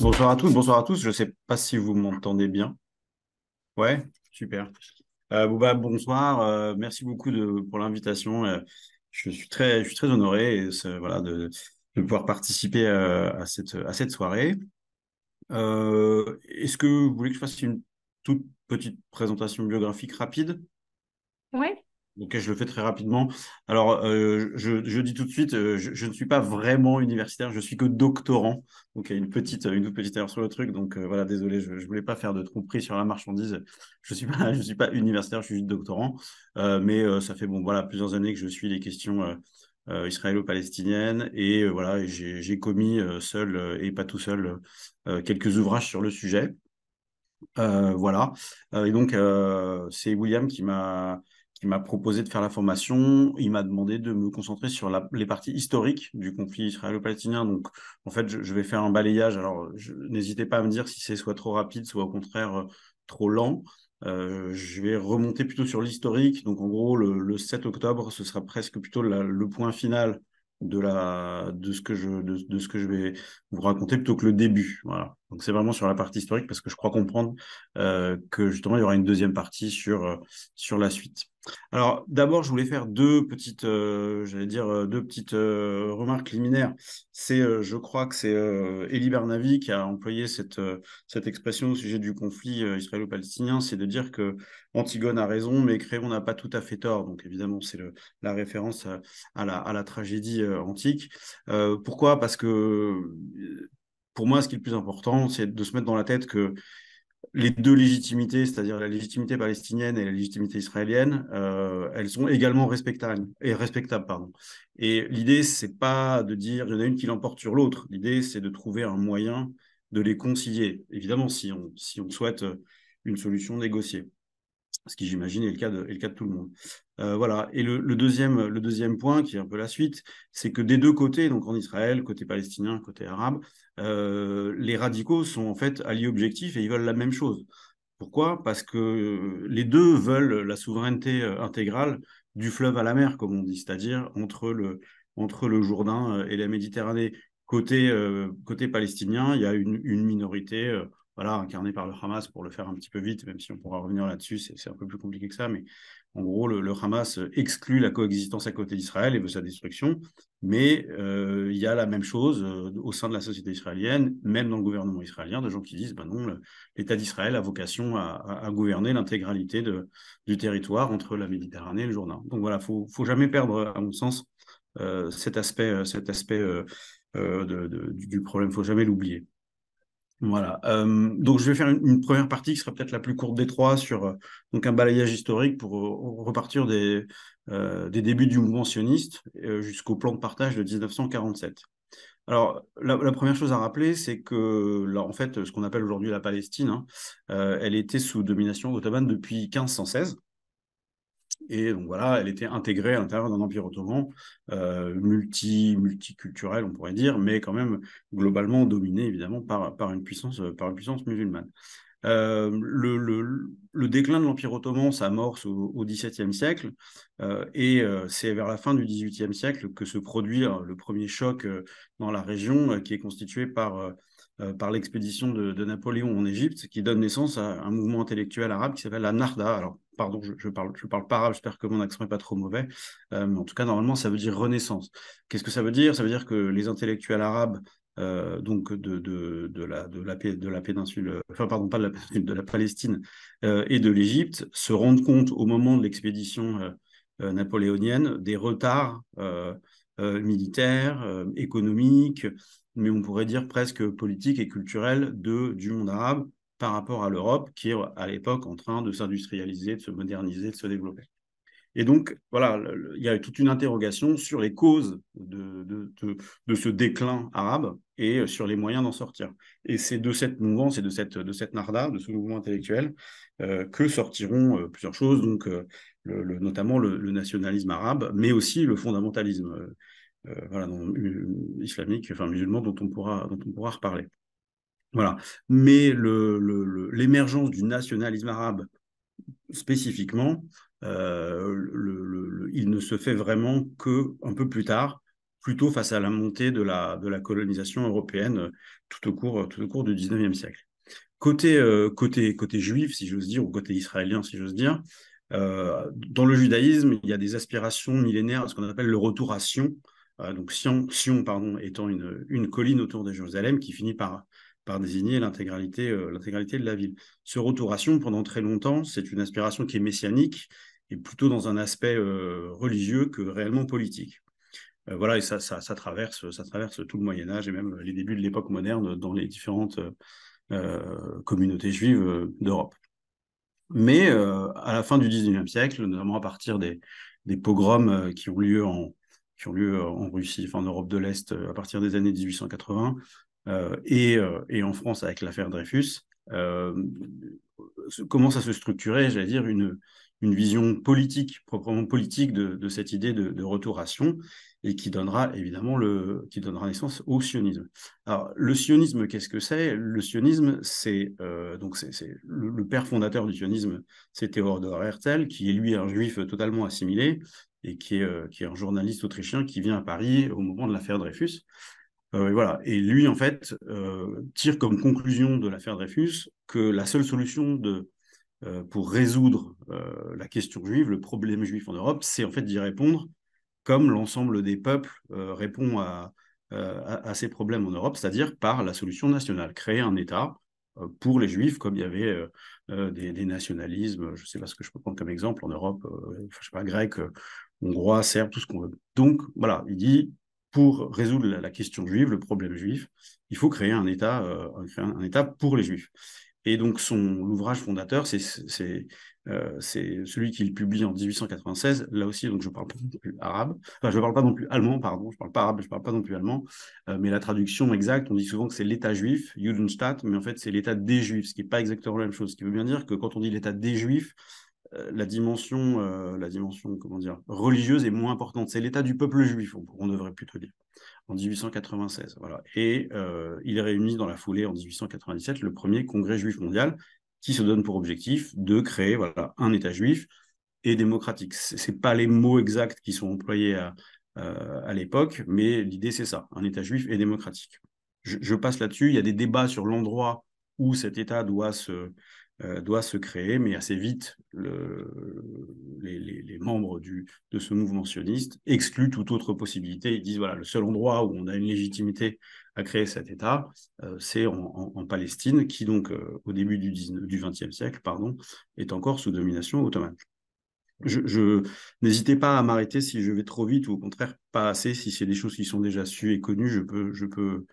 Bonsoir à tous, bonsoir à tous. Je ne sais pas si vous m'entendez bien. Ouais, super. Euh, bah, bonsoir. Euh, merci beaucoup pour l'invitation. Euh, je suis très, je suis très honoré de, pouvoir participer à cette, à cette soirée. Est-ce que vous voulez que je fasse une toute petite présentation biographique rapide Oui. Ok, je le fais très rapidement. Alors, euh, je, je, dis tout de suite, euh, je, ne suis pas vraiment universitaire, je suis que doctorant. Donc, il y a une petite, une petite erreur sur le truc. Donc, euh, voilà, désolé, je ne voulais pas faire de tromperie sur la marchandise. Je ne suis, pas, je suis pas universitaire, je suis juste doctorant. mais ça fait bon, voilà, plusieurs années que je suis les questions israélo-palestiniennes. Et voilà, j'ai commis seul et pas tout seul quelques ouvrages sur le sujet. voilà. et donc, c'est William qui m'a il m'a proposé de faire la formation. Il m'a demandé de me concentrer sur la, les parties historiques du conflit israélo-palestinien. Donc, en fait, je, vais faire un balayage. Alors, n'hésitez pas à me dire si c'est soit trop rapide, soit au contraire euh, trop lent. Euh, je vais remonter plutôt sur l'historique. Donc, en gros, le, 7 octobre, ce sera presque plutôt le point final de la de ce que je de, ce que je vais vous raconter plutôt que le début voilà donc c'est vraiment sur la partie historique parce que je crois comprendre euh, que justement il y aura une deuxième partie sur euh, sur la suite alors, d'abord, je voulais faire deux petites, euh, j'allais dire, euh, deux petites euh, remarques liminaires. C'est, je crois que c'est Elie Bernavi qui a employé cette, cette expression au sujet du conflit israélo-palestinien, c'est de dire que Antigone a raison, mais Créon n'a pas tout à fait tort. Donc, évidemment, c'est la référence à, la, à la, tragédie antique. pourquoi Parce que, pour moi, ce qui est le plus important, c'est de se mettre dans la tête que les deux légitimités, c'est-à-dire la légitimité palestinienne et la légitimité israélienne, euh, elles sont également respectables. Et, respectables, pardon. et l'idée, c'est pas de dire qu'il y en a une qui l'emporte sur l'autre. L'idée, c'est de trouver un moyen de les concilier. Évidemment, si on, si on souhaite euh, une solution négociée, ce qui, j'imagine, est, le cas de, le cas de tout le monde. Euh, voilà. Et deuxième, le deuxième point, qui est un peu la suite, c'est que des deux côtés, donc en Israël, côté palestinien, côté arabe, euh, les radicaux sont en fait alliés objectifs et ils veulent la même chose. Pourquoi Parce que les deux veulent la souveraineté euh, intégrale du fleuve à la mer, comme on dit, c'est-à-dire entre le, entre le Jourdain euh, et la Méditerranée. Côté, côté palestinien, il y a une, une minorité voilà, incarnée par le Hamas, pour le faire un petit peu vite, même si on pourra revenir là-dessus, c'est un peu plus compliqué que ça, mais en gros, le, Hamas euh, exclut la coexistence à côté d'Israël et veut sa destruction, mais euh, il y a la même chose euh, au sein de la société israélienne, même dans le gouvernement israélien, de gens qui disent, ben non, l'État d'Israël a vocation à, gouverner l'intégralité du territoire entre la Méditerranée et le Jourdain. Donc voilà, il faut, faut jamais perdre, à mon sens, cet aspect, cet aspect il ne du problème, faut jamais l'oublier. Voilà. Euh, donc, je vais faire une, première partie qui sera peut-être la plus courte des trois sur euh, donc un balayage historique pour euh, repartir des, des, débuts du mouvement sioniste jusqu'au plan de partage de 1947. Alors, la, première chose à rappeler, c'est que, là, en fait, ce qu'on appelle aujourd'hui la Palestine, hein, elle était sous domination ottomane depuis 1516. Et donc voilà, elle était intégrée à l'intérieur d'un empire ottoman, euh, multi, multiculturel, on pourrait dire, mais quand même globalement dominé évidemment par, par, une, puissance, euh, par une puissance musulmane. Euh, le, déclin de l'Empire ottoman s'amorce au XVIIe siècle et c'est vers la fin du XVIIIe siècle que se produit le premier choc dans la région qui est constitué par, par l'expédition de, de, Napoléon en Égypte qui donne naissance à un mouvement intellectuel arabe qui s'appelle la Narda. Alors pardon, je, je, parle, pas arabe, j'espère que mon accent n'est pas trop mauvais, mais euh, en tout cas, normalement, ça veut dire renaissance. Qu'est-ce que ça veut dire Ça veut dire que les intellectuels arabes, euh, donc de, la, péninsule, enfin, pardon, pas de la de la Palestine euh, et de l'Égypte, se rendent compte au moment de l'expédition napoléonienne des retards militaires, économiques, mais on pourrait dire presque politiques et culturels de, du monde arabe par rapport à l'Europe qui est à l'époque en train de s'industrialiser, de se moderniser, de se développer. Et donc, voilà, il y a toute une interrogation sur les causes de, ce déclin arabe et euh, sur les moyens d'en sortir. Et c'est de cette mouvance et de cette, de cette narda, de ce mouvement intellectuel, euh, que sortiront euh, plusieurs choses, donc, le, notamment le, nationalisme arabe, mais aussi le fondamentalisme voilà, islamique, enfin musulman, dont on pourra, dont on pourra reparler. Voilà. Mais l'émergence du nationalisme arabe spécifiquement, euh, il ne se fait vraiment que un peu plus tard, plutôt face à la montée de la, de la colonisation européenne euh, tout au cours, euh, tout au cours du 19e siècle. Côté, côté, côté juif, si j'ose dire, ou côté israélien, si j'ose dire, dans le judaïsme, il y a des aspirations millénaires à ce qu'on appelle le retour à Sion, donc Sion, Sion pardon, étant une, une colline autour de Jérusalem qui finit par désigner l'intégralité euh, l'intégralité de la ville. Ce retouration pendant très longtemps, c'est une aspiration qui est messianique et plutôt dans un aspect euh, religieux que réellement politique. Euh, voilà, et ça, ça, traverse, ça traverse tout le Moyen Âge et même les débuts de l'époque moderne dans les différentes communautés juives d'Europe. Mais à la fin du 19 19e siècle, notamment à partir des, des pogroms qui ont lieu en, qui ont lieu en Russie, en Europe de l'Est, à partir des années 1880, euh, euh, et, en France avec l'affaire Dreyfus, euh, commence à se structurer, j'allais dire, une, vision politique, proprement politique, de, cette idée de, de, retour à Sion, et qui donnera évidemment le, qui donnera naissance au sionisme. Alors, le sionisme, qu'est-ce que c'est Le sionisme, c'est donc c'est, le, père fondateur du sionisme, c'est Theodor Herzl, qui est lui un juif totalement assimilé et qui est, qui est un journaliste autrichien qui vient à Paris au moment de l'affaire Dreyfus. Euh, et lui, en fait, euh, tire comme conclusion de l'affaire Dreyfus que la seule solution euh, pour résoudre la question juive, le problème juif en Europe, c'est en fait d'y répondre comme l'ensemble des peuples répond à, ces problèmes en Europe, c'est-à-dire par la solution nationale, créer un État pour les juifs, comme il y avait des, nationalismes, je ne sais pas ce que je peux prendre comme exemple en Europe, je sais pas, grec, hongrois, serbe, tout ce qu'on veut. Donc voilà, il dit pour résoudre la question juive, le problème juif, il faut créer un État, euh, un, État pour les juifs. Et donc son ouvrage fondateur, euh, c'est celui qu'il publie en 1896. Là aussi, donc je parle pas plus arabe, enfin je parle pas non plus allemand, pardon, je parle pas arabe, je ne parle pas non plus allemand. Euh, mais la traduction exacte, on dit souvent que c'est l'État juif, Judenstaat, mais en fait c'est l'État des juifs, ce qui n'est pas exactement la même chose. Ce qui veut bien dire que quand on dit l'État des juifs, euh, la dimension, euh, la dimension comment dire, religieuse est moins importante. C'est l'état du peuple juif, on, devrait plutôt dire, en 1896. Voilà. Et euh, il réunit dans la foulée, en 1897, le premier congrès juif mondial qui se donne pour objectif de créer voilà, un état juif et démocratique. Ce pas les mots exacts qui sont employés à, l'époque, mais l'idée c'est ça, un état juif et démocratique. je passe là-dessus, il y a des débats sur l'endroit où cet état doit se euh, doit se créer, mais assez vite, les, membres de ce mouvement sioniste excluent toute autre possibilité. Ils disent, voilà, le seul endroit où on a une légitimité à créer cet État, euh, c'est en, Palestine, qui donc, euh, au début du, XXe siècle, pardon, est encore sous domination ottomane. Je, n'hésitez pas à m'arrêter si je vais trop vite ou au contraire pas assez. Si c'est des choses qui sont déjà sues et connues, je peux, je peux,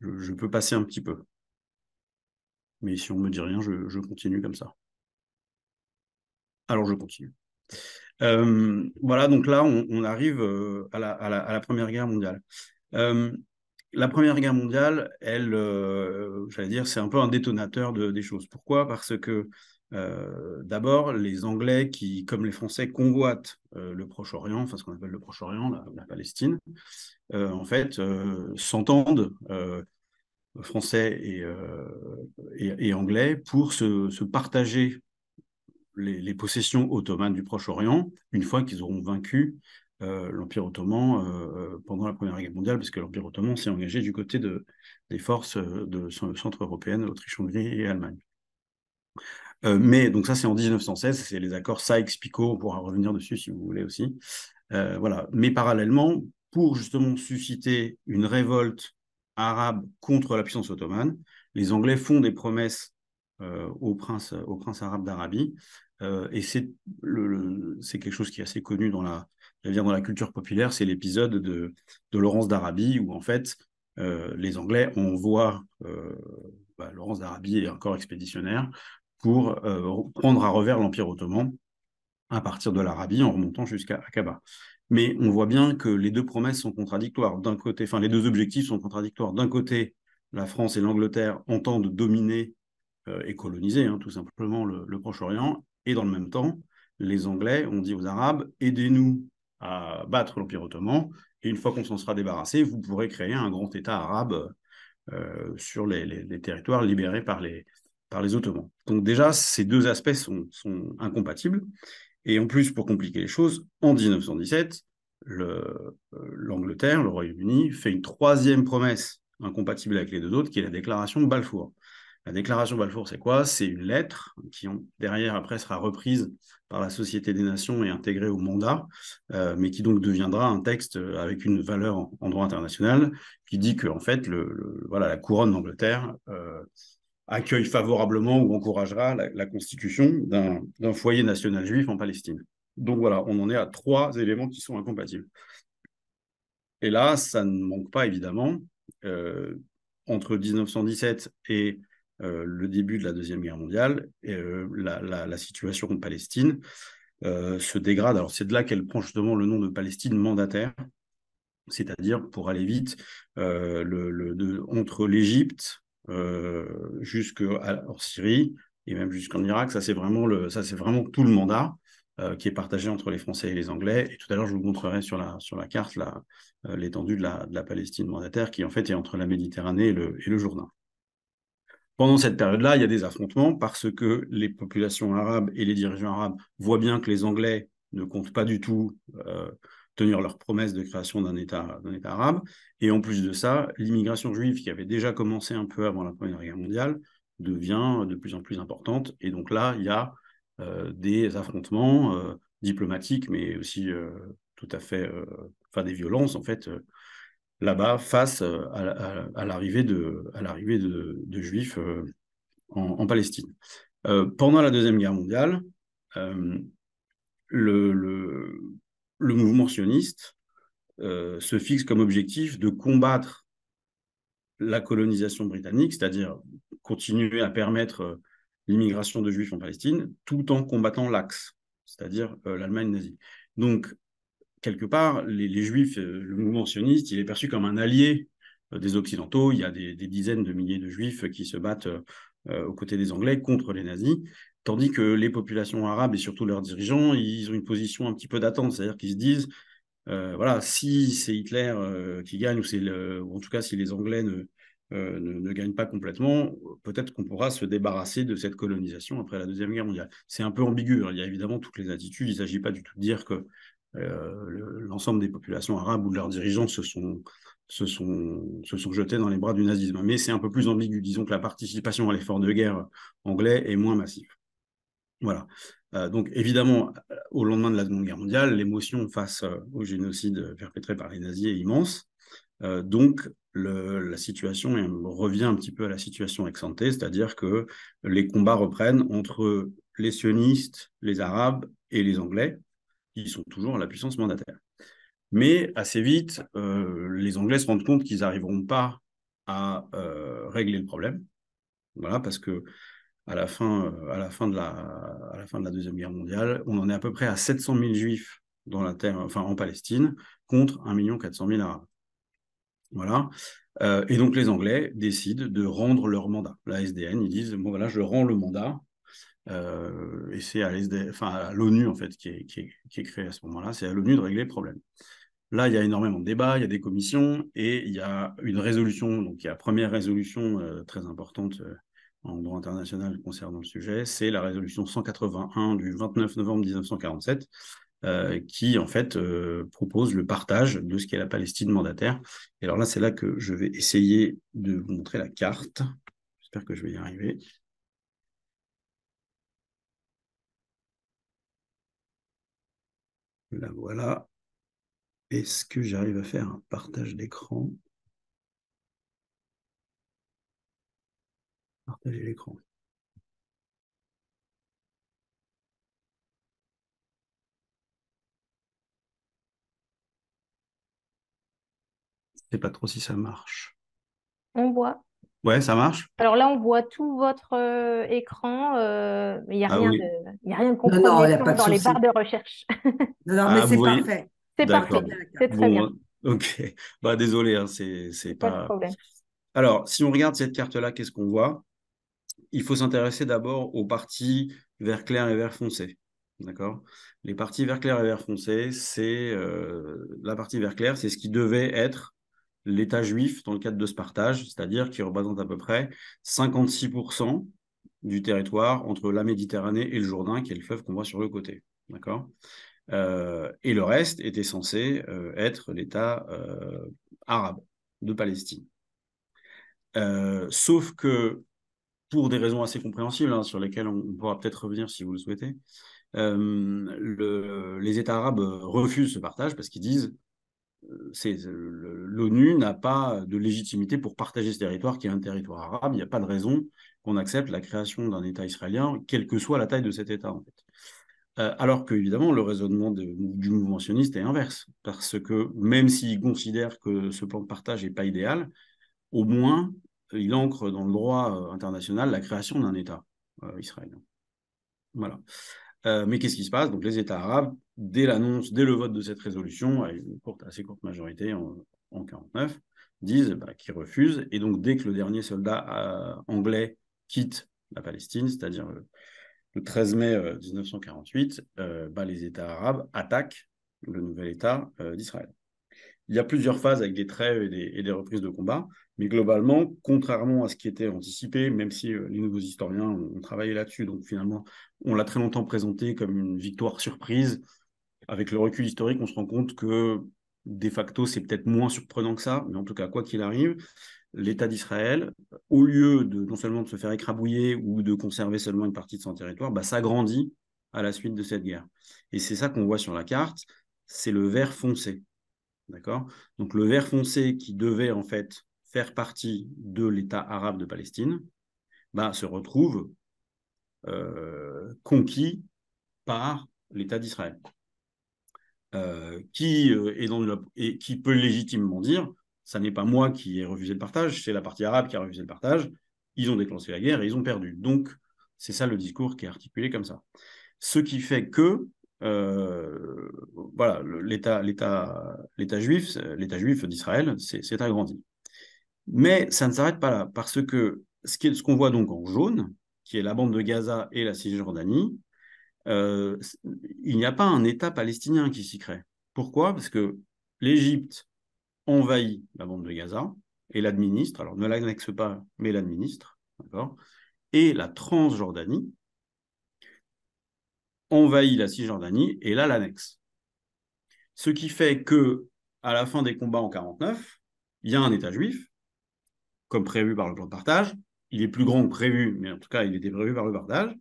je peux passer un petit peu. Mais si on me dit rien, je, continue comme ça. Alors je continue. voilà, donc là, on, arrive euh, à, la, Première Guerre mondiale. la Première Guerre mondiale, elle, euh, j'allais dire, c'est un peu un détonateur de, des choses. Pourquoi Parce que euh, d'abord, les Anglais, qui, comme les Français, convoitent le Proche-Orient, enfin ce qu'on appelle le Proche-Orient, la Palestine, en fait, s'entendent français euh, et, anglais pour se, partager les, possessions ottomanes du Proche-Orient une fois qu'ils auront vaincu euh, l'Empire ottoman euh, pendant la Première Guerre mondiale, puisque l'Empire ottoman s'est engagé du côté de, des forces de, centre européenne, Autriche-Hongrie et Allemagne. mais donc ça c'est en 1916, c'est les accords Sykes-Picot, on pourra revenir dessus si vous voulez aussi. voilà. Mais parallèlement, pour justement susciter une révolte arabe contre la puissance ottomane. Les Anglais font des promesses euh, aux au, prince, arabe d'Arabie, euh, et c'est quelque chose qui est assez connu dans la, dans la culture populaire, c'est l'épisode de, Laurence d'Arabie, où en fait, euh, les Anglais envoient bah, Laurence d'Arabie et un corps expéditionnaire pour prendre à revers l'Empire ottoman à partir de l'Arabie en remontant jusqu'à Aqaba. Mais on voit bien que les deux promesses sont contradictoires. D'un côté, enfin, les deux objectifs sont contradictoires. D'un côté, la France et l'Angleterre entendent dominer euh, et coloniser, hein, tout simplement, le, Proche-Orient. Et dans le même temps, les Anglais ont dit aux Arabes aidez-nous à battre l'Empire ottoman. Et une fois qu'on s'en sera débarrassé, vous pourrez créer un grand État arabe euh, sur les, territoires libérés par les, Ottomans. Donc déjà, ces deux aspects sont incompatibles. Et en plus, pour compliquer les choses, en 1917, euh, l'Angleterre, le, Royaume-Uni, fait une troisième promesse incompatible avec les deux autres, qui est la déclaration de Balfour. La déclaration Balfour, c'est quoi C'est une lettre qui, derrière, après, sera reprise par la Société des Nations et intégrée au mandat, euh, mais qui donc deviendra un texte euh, avec une valeur en, droit international, qui dit que, en fait, le, voilà, la couronne d'Angleterre accueille favorablement ou encouragera la, constitution d'un foyer national juif en Palestine. Donc voilà, on en est à trois éléments qui sont incompatibles. Et là, ça ne manque pas évidemment. Euh, entre 1917 et euh, le début de la Deuxième Guerre mondiale, euh, la, situation en Palestine se dégrade. Alors c'est de là qu'elle prend justement le nom de Palestine mandataire, c'est-à-dire, pour aller vite, entre l'Égypte, euh, jusqu'en Syrie et même jusqu'en Irak. Ça, c'est vraiment, le, ça, vraiment tout le mandat euh, qui est partagé entre les Français et les Anglais. Et tout à l'heure, je vous montrerai sur la, sur la carte euh, l'étendue de la, de la, Palestine mandataire qui, en fait, est entre la Méditerranée et le, et le Jourdain. Pendant cette période-là, il y a des affrontements parce que les populations arabes et les dirigeants arabes voient bien que les Anglais ne comptent pas du tout euh, tenir leur promesse de création d'un État, d'un État arabe. Et en plus de ça, l'immigration juive, qui avait déjà commencé un peu avant la Première Guerre mondiale, devient de plus en plus importante. Et donc là, il y a euh, des affrontements euh, diplomatiques, mais aussi euh, tout à fait, enfin des violences en fait, là-bas face à, l'arrivée de, à l'arrivée de, juifs en, Palestine. pendant la deuxième guerre mondiale, le, le mouvement sioniste euh, se fixe comme objectif de combattre la colonisation britannique, c'est-à-dire continuer à permettre euh, l'immigration de juifs en Palestine, tout en combattant l'axe, c'est-à-dire euh, l'Allemagne nazie. Donc, quelque part, les, juifs, le mouvement sioniste, il est perçu comme un allié des Occidentaux. Il y a des, dizaines de milliers de juifs qui se battent aux côtés des Anglais contre les nazis. Tandis que les populations arabes et surtout leurs dirigeants, ils ont une position un petit peu d'attente, c'est-à-dire qu'ils se disent, euh, voilà, si c'est Hitler euh, qui gagne, ou, en tout cas si les Anglais euh, ne, ne, gagnent pas complètement, peut-être qu'on pourra se débarrasser de cette colonisation après la Deuxième Guerre mondiale. C'est un peu ambigu, hein. il y a évidemment toutes les attitudes, il ne s'agit pas du tout de dire que l'ensemble des populations arabes ou de leurs dirigeants se sont, se sont, se sont jetés dans les bras du nazisme. Mais c'est un peu plus ambigu, disons que la participation à l'effort de guerre anglais est moins massive. Voilà. Euh, donc évidemment, euh, au lendemain de la Seconde Guerre mondiale, l'émotion face euh, au génocide perpétré par les nazis est immense. donc la situation revient un petit peu à la situation ex c'est-à-dire que les combats reprennent entre les sionistes, les Arabes et les Anglais, qui sont toujours à la puissance mandataire. Mais assez vite, les Anglais se rendent compte qu'ils n'arriveront pas à régler le problème. Voilà, parce que euh, à la fin, de, la, Deuxième Guerre mondiale, on en est à peu près à 700 000 juifs dans la terre, enfin, en Palestine contre 1 400 000 Arabes. Voilà. Euh, et donc les Anglais décident de rendre leur mandat. La SDN, ils disent, bon voilà, je rends le mandat. Euh, et c'est à l'ONU, en fait, qui est, qui, créé à ce moment-là. C'est à l'ONU de régler le problème. Là, il y a énormément de débats, il y a des commissions et il y a une résolution. Donc, il y a la première résolution très importante en droit international concernant le sujet, c'est la résolution 181 du 29 novembre 1947, euh, qui en fait euh, propose le partage de ce qu'est la Palestine mandataire. Et alors là, c'est là que je vais essayer de vous montrer la carte. J'espère que je vais y arriver. La voilà. Est-ce que j'arrive à faire un partage d'écran Partager l'écran. Je sais pas trop si ça marche. On voit. Ouais, ça marche. Alors là, on voit tout votre euh, écran. Euh, il n'y ah a, rien de, il a rien de dans les barres de recherche. non, ah non, mais c'est parfait. C'est parfait. C'est très bien. Ok. Bah, désolé, hein, c'est pas. pas... De problème. Alors, si on regarde cette carte-là, qu'est-ce qu'on voit il faut s'intéresser d'abord aux parties vert clair et vert foncé. D'accord Les parties vert clair et vert foncé, c'est euh, la partie vert clair, c'est ce qui devait être l'État juif dans le cadre de ce partage, c'est-à-dire qui représente à peu près 56% du territoire entre la Méditerranée et le Jourdain, qui est le fleuve qu'on voit sur le côté. D'accord euh, et le reste était censé euh, être l'État arabe de Palestine. sauf que pour des raisons assez compréhensibles, hein, sur lesquelles on, pourra peut-être revenir si vous le souhaitez, euh, le, les États arabes euh, refusent ce partage parce qu'ils disent euh, l'ONU n'a pas de légitimité pour partager ce territoire qui est un territoire arabe. Il n'y a pas de raison qu'on accepte la création d'un État israélien, quelle que soit la taille de cet État. En fait. alors que, évidemment, le raisonnement du mouvement sioniste est inverse, parce que même s'ils considèrent que ce plan de partage n'est pas idéal, au moins il ancre dans le droit euh, international la création d'un État euh, israélien. Voilà. Euh, mais qu'est-ce qui se passe Donc les États arabes, dès l'annonce, dès le vote de cette résolution, à une assez courte majorité en, 1949, disent bah, qu'ils refusent. Et donc dès que le dernier soldat anglais quitte la Palestine, c'est-à-dire le 13 mai 1948, bah, les États arabes attaquent le nouvel État d'Israël il y a plusieurs phases avec des traits et des, reprises de combat, mais globalement, contrairement à ce qui était anticipé, même si euh, les nouveaux historiens ont, travaillé là-dessus, donc finalement, on l'a très longtemps présenté comme une victoire surprise. Avec le recul historique, on se rend compte que de facto, c'est peut-être moins surprenant que ça, mais en tout cas, quoi qu'il arrive, l'État d'Israël, au lieu de non seulement de se faire écrabouiller ou de conserver seulement une partie de son territoire, bah, s'agrandit à la suite de cette guerre. Et c'est ça qu'on voit sur la carte, c'est le vert foncé. D'accord Donc le vert foncé qui devait en fait faire partie de l'État arabe de Palestine bah, se retrouve euh, conquis par l'État d'Israël, euh, qui, euh, et qui peut légitimement dire, ça n'est pas moi qui ai refusé le partage, c'est la partie arabe qui a refusé le partage, ils ont déclenché la guerre et ils ont perdu. Donc, c'est ça le discours qui est articulé comme ça. Ce qui fait que euh, voilà, l'État, juif, l'État juif d'Israël s'est agrandi. Mais ça ne s'arrête pas là, parce que ce, qu'on voit donc en jaune, qui est la bande de Gaza et la Cisjordanie, euh, il n'y a pas un État palestinien qui s'y crée. Pourquoi Parce que l'Égypte envahit la bande de Gaza et l'administre, alors ne l'annexe pas, mais l'administre, d'accord Et la Transjordanie, envahit la Cisjordanie et là l'annexe. Ce qui fait que à la fin des combats en 49, il y a un État juif, comme prévu par le plan de partage. Il est plus grand que prévu, mais en tout cas, il était prévu par le partage.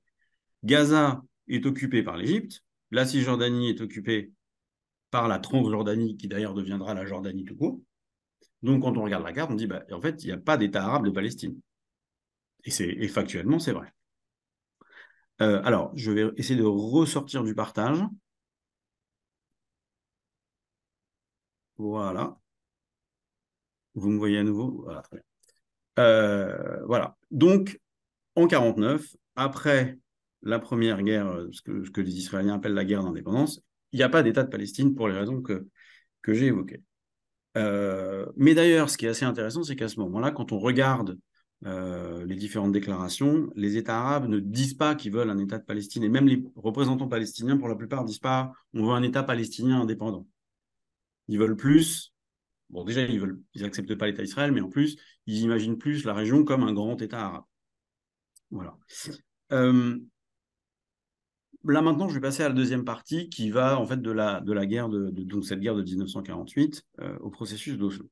Gaza est occupé par l'Égypte. La Cisjordanie est occupée par la Transjordanie, qui d'ailleurs deviendra la Jordanie tout court. Donc, quand on regarde la carte, on dit, bah, en fait, il n'y a pas d'État arabe de Palestine. Et, et factuellement, c'est vrai. Euh, alors, je vais essayer de ressortir du partage. Voilà. Vous me voyez à nouveau Voilà, très bien. Euh, voilà. Donc, en 49, après la première guerre, euh, ce que, les Israéliens appellent la guerre d'indépendance, il n'y a pas d'État de Palestine pour les raisons que, que j'ai évoquées. mais d'ailleurs, ce qui est assez intéressant, c'est qu'à ce moment-là, quand on regarde euh, les différentes déclarations, les États arabes ne disent pas qu'ils veulent un État de Palestine, et même les représentants palestiniens, pour la plupart, disent pas on veut un État palestinien indépendant. Ils veulent plus. Bon, déjà, ils veulent, ils acceptent pas l'État d'Israël, mais en plus, ils imaginent plus la région comme un grand État arabe. Voilà. Euh, là maintenant, je vais passer à la deuxième partie qui va en fait de la, de la guerre de, cette guerre de 1948 euh, au processus d'Oslo.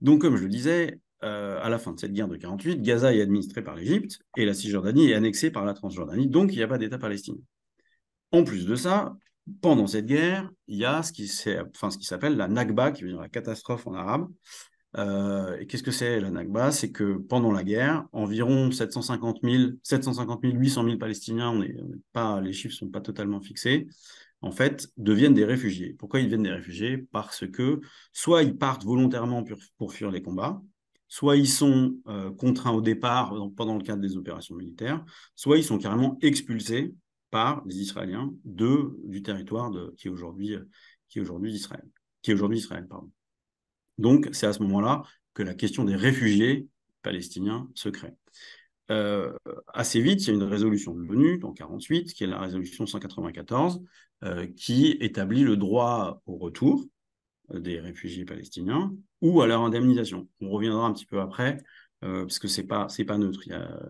Donc, comme je le disais, euh, à la fin de cette guerre de 48, Gaza est administrée par l'Égypte et la Cisjordanie est annexée par la Transjordanie, donc il n'y a pas d'État palestinien. En plus de ça, pendant cette guerre, il y a ce qui s'appelle la Nakba, qui veut dire la catastrophe en arabe. Euh, et qu'est-ce que c'est la Nakba C'est que pendant la guerre, environ 750 000, 750 000 800 000 Palestiniens, pas, les chiffres ne sont pas totalement fixés, en fait, deviennent des réfugiés. Pourquoi ils deviennent des réfugiés Parce que soit ils partent volontairement pour fuir les combats, soit ils sont euh, contraints au départ pendant le cadre des opérations militaires, soit ils sont carrément expulsés par les Israéliens du territoire euh, qui est aujourd'hui Israël, Donc c'est à ce moment-là que la question des réfugiés palestiniens se crée. Euh, assez vite, il y a une résolution de l'ONU, en 48, qui est la résolution 194, qui établit le droit au retour, des réfugiés palestiniens ou à leur indemnisation. On reviendra un petit peu après, euh, parce que ce n'est pas, neutre. Il y a,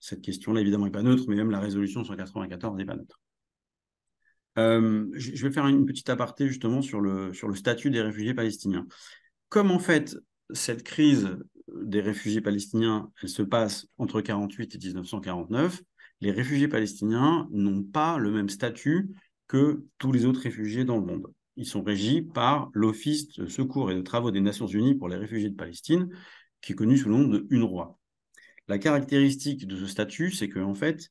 cette question-là, évidemment, n'est pas neutre, mais même la résolution 194 n'est pas neutre. Euh, je vais faire une petite aparté justement sur le, sur le statut des réfugiés palestiniens. Comme en fait, cette crise des réfugiés palestiniens, elle se passe entre 1948 et 1949, les réfugiés palestiniens n'ont pas le même statut que tous les autres réfugiés dans le monde ils sont régis par l'Office de secours et de travaux des Nations Unies pour les réfugiés de Palestine, qui est connu sous le nom de UNRWA. La caractéristique de ce statut, c'est qu'en en fait,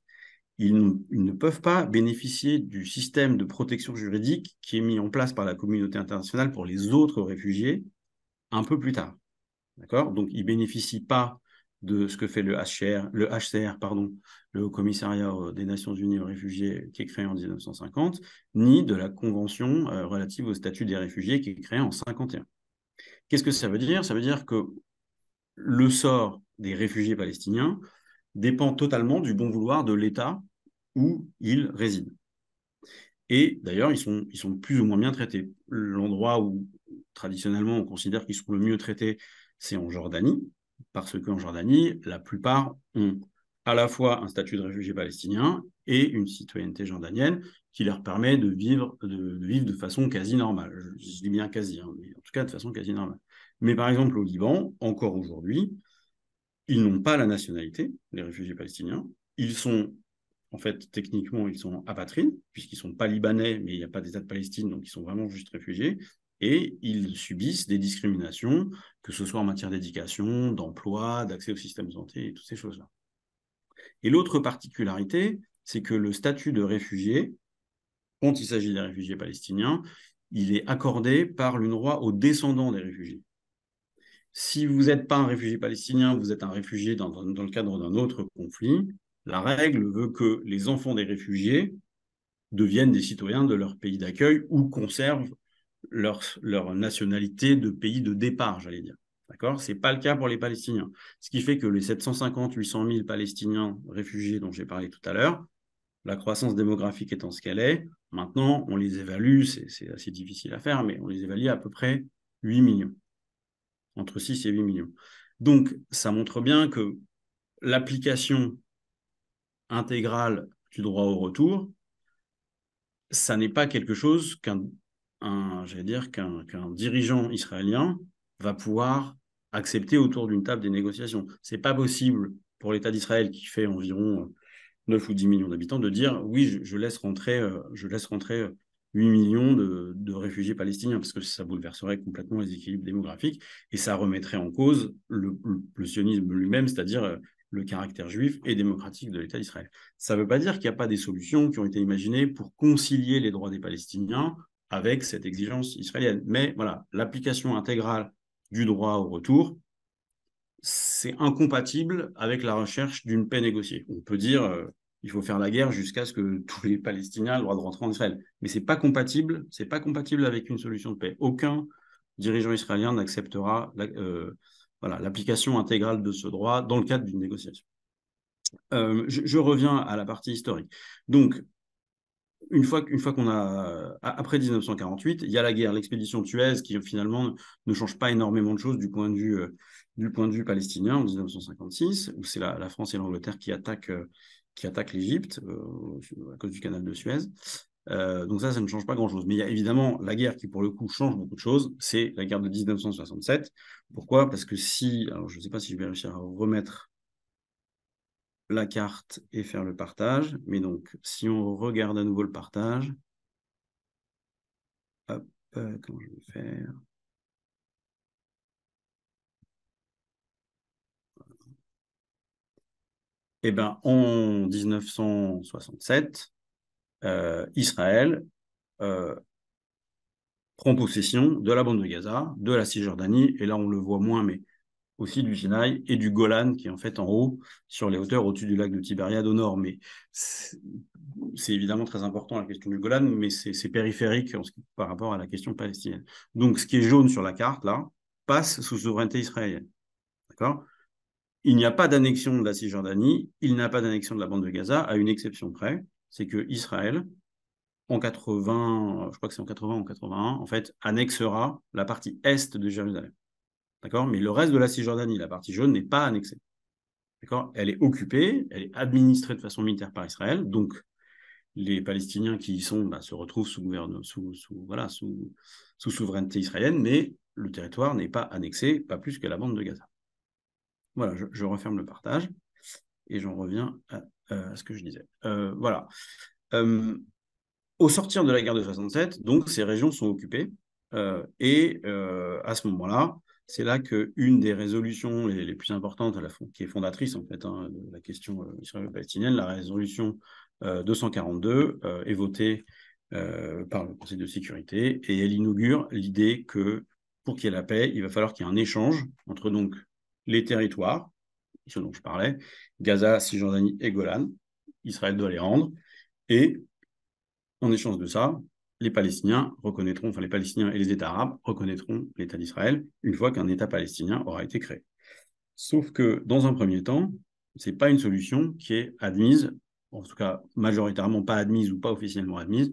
ils ne, peuvent pas bénéficier du système de protection juridique qui est mis en place par la communauté internationale pour les autres réfugiés un peu plus tard. D'accord Donc, ils ne bénéficient pas de ce que fait le HCR, le HCR pardon, le Haut Commissariat des Nations Unies aux réfugiés qui est créé en 1950, ni de la Convention euh, relative au statut des réfugiés qui est créée en 1951. Qu'est-ce que ça veut dire Ça veut dire que le sort des réfugiés palestiniens dépend totalement du bon vouloir de l'État où ils résident. Et d'ailleurs, ils sont, ils sont plus ou moins bien traités. L'endroit où traditionnellement on considère qu'ils sont le mieux traités, c'est en Jordanie, parce qu'en Jordanie, la plupart ont à la fois un statut de réfugié palestinien et une citoyenneté jordanienne qui leur permet de vivre de, vivre de façon quasi normale. Je, dis bien quasi, hein, mais en tout cas de façon quasi normale. Mais par exemple au Liban, encore aujourd'hui, ils n'ont pas la nationalité, les réfugiés palestiniens. Ils sont, en fait, techniquement, ils sont apatrides, puisqu'ils ne sont pas libanais, mais il n'y a pas d'État de Palestine, donc ils sont vraiment juste réfugiés et ils subissent des discriminations, que ce soit en matière d'éducation, d'emploi, d'accès au système de santé et toutes ces choses-là. Et l'autre particularité, c'est que le statut de réfugié, quand il s'agit des réfugiés palestiniens, il est accordé par le aux descendants des réfugiés. Si vous n'êtes pas un réfugié palestinien, vous êtes un réfugié dans le cadre d'un autre conflit, la règle veut que les enfants des réfugiés deviennent des citoyens de leur pays d'accueil ou conservent leur, nationalité de pays de départ, j'allais dire. D'accord Ce n'est pas le cas pour les Palestiniens. Ce qui fait que les 750-800 000 Palestiniens réfugiés dont j'ai parlé tout à l'heure, la croissance démographique étant ce qu'elle est, maintenant, on les évalue, c'est assez difficile à faire, mais on les évalue à peu près 8 millions, entre 6 et 8 millions. Donc, ça montre bien que l'application intégrale du droit au retour, ça n'est pas quelque chose qu'un un, dire qu'un dirigeant israélien va pouvoir accepter autour d'une table des négociations. C'est pas possible pour l'État d'Israël qui fait environ 9 euh, ou 10 millions d'habitants de dire oui, je, laisse rentrer, je laisse rentrer 8 euh, euh, millions de, réfugiés palestiniens, parce que ça bouleverserait complètement les équilibres démographiques et ça remettrait en cause le, le sionisme lui-même, c'est-à-dire le caractère juif et démocratique de l'État d'Israël. Ça ne veut pas dire qu'il n'y a pas des solutions qui ont été imaginées pour concilier les droits des Palestiniens avec cette exigence israélienne. Mais voilà, l'application intégrale du droit au retour, c'est incompatible avec la recherche d'une paix négociée. On peut dire euh, il faut faire la guerre jusqu'à ce que tous les Palestiniens aient le droit de rentrer en Israël, mais c'est pas compatible, c'est pas compatible avec une solution de paix. Aucun dirigeant israélien n'acceptera euh, voilà l'application intégrale de ce droit dans le cadre d'une négociation. Euh, je, je, reviens à la partie historique. Donc, une fois, fois qu'on a, euh, après 1948, il y a la guerre, l'expédition de Suez qui finalement ne change pas énormément de choses du point de vue, euh, du point de vue palestinien en 1956, où c'est la, France et l'Angleterre qui attaquent, euh, qui attaquent l'Égypte à cause du canal de Suez. donc ça, ça ne change pas grand-chose. Mais il y a évidemment la guerre qui, pour le coup, change beaucoup de choses. C'est la guerre de 1967. Pourquoi Parce que si, alors je ne sais pas si je vais réussir à remettre la carte et faire le partage. Mais donc, si on regarde à nouveau le partage, hop, euh, je vais faire Eh bien, en 1967, euh, Israël euh, prend possession de la bande de Gaza, de la Cisjordanie, et là on le voit moins, mais aussi du Sinaï et du Golan, qui est en fait en haut, sur les hauteurs au-dessus du lac de Tibériade au nord. Mais c'est évidemment très important la question du Golan, mais c'est périphérique par rapport à la question palestinienne. Donc ce qui est jaune sur la carte, là, passe sous souveraineté israélienne. D'accord Il n'y a pas d'annexion de la Cisjordanie, il n'y a pas d'annexion de la bande de Gaza, à une exception près, c'est que Israël, en 80, je crois que c'est en 80 ou 81, en fait, annexera la partie est de Jérusalem. Mais le reste de la Cisjordanie, la partie jaune, n'est pas annexée. D'accord Elle est occupée, elle est administrée de façon militaire par Israël. Donc, les Palestiniens qui y sont bah, se retrouvent sous, sous, sous, voilà, sous, souveraineté israélienne, mais le territoire n'est pas annexé, pas plus que la bande de Gaza. Voilà, je, referme le partage et j'en reviens à, euh, ce que je disais. Euh, voilà. Euh, au sortir de la guerre de 67, donc ces régions sont occupées et à ce moment-là, c'est là qu'une des résolutions les, plus importantes, qui est fondatrice en fait hein, de la question euh, israélo-palestinienne, la résolution 242, est votée par le Conseil de sécurité et elle inaugure l'idée que pour qu'il y ait la paix, il va falloir qu'il y ait un échange entre donc les territoires, ce dont je parlais, Gaza, Cisjordanie et Golan. Israël doit les rendre. Et en échange de ça, les Palestiniens reconnaîtront, enfin les Palestiniens et les États arabes reconnaîtront l'État d'Israël une fois qu'un État palestinien aura été créé. Sauf que dans un premier temps, ce n'est pas une solution qui est admise, en tout cas majoritairement pas admise ou pas officiellement admise,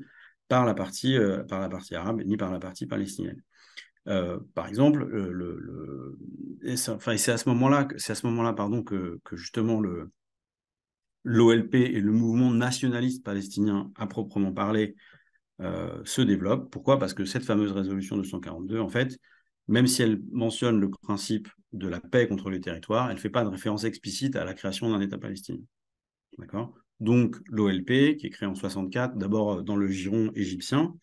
par la partie, euh, par la partie arabe ni par la partie palestinienne. Euh, par exemple, euh, le, c'est à ce moment-là, moment que, justement l'OLP et le mouvement nationaliste palestinien à proprement parler euh, se développe. Pourquoi Parce que cette fameuse résolution 242, en fait, même si elle mentionne le principe de la paix contre les territoires, elle ne fait pas de référence explicite à la création d'un État palestinien. D'accord Donc l'OLP, qui est créée en 64, d'abord euh, dans le giron égyptien,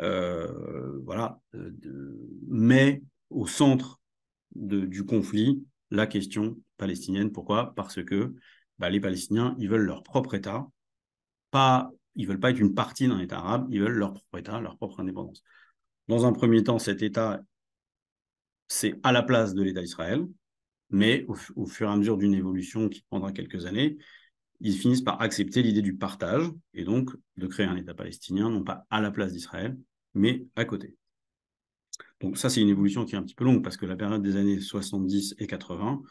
euh, voilà, met au centre du conflit la question palestinienne. Pourquoi Parce que bah, les Palestiniens, ils veulent leur propre État, pas ils veulent pas être une partie d'un État arabe, ils veulent leur propre État, leur propre indépendance. Dans un premier temps, cet État, c'est à la place de l'État d'Israël, mais au, fur et à mesure d'une évolution qui prendra quelques années, ils finissent par accepter l'idée du partage et donc de créer un État palestinien, non pas à la place d'Israël, mais à côté. Donc ça, c'est une évolution qui est un petit peu longue parce que la période des années 70 et 80,